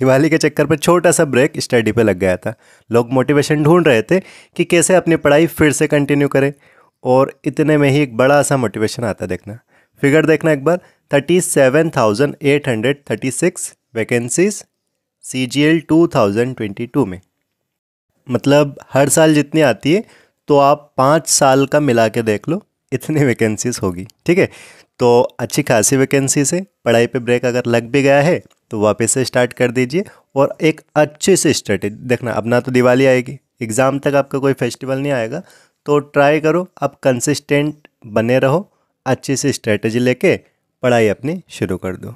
दिवाली के चक्कर पर छोटा सा ब्रेक स्टडी पे लग गया था लोग मोटिवेशन ढूंढ रहे थे कि कैसे अपनी पढ़ाई फिर से कंटिन्यू करें और इतने में ही एक बड़ा सा मोटिवेशन आता देखना फिगर देखना एक बार thirty seven thousand eight hundred thirty six vacancies C G L two thousand twenty two में मतलब हर साल जितनी आती है तो आप पाँच साल का मिला के देख लो इतनी वैकेंसीज होगी ठीक है तो अच्छी खासी वैकेंसीज है पढ़ाई पे ब्रेक अगर लग भी गया है तो वापस से स्टार्ट कर दीजिए और एक अच्छे से स्ट्रेटेजी देखना अब ना तो दिवाली आएगी एग्ज़ाम तक आपका कोई फेस्टिवल नहीं आएगा तो ट्राई करो आप कंसिस्टेंट बने रहो अच्छे से स्ट्रेटेजी लेके पढ़ाई अपनी शुरू कर दो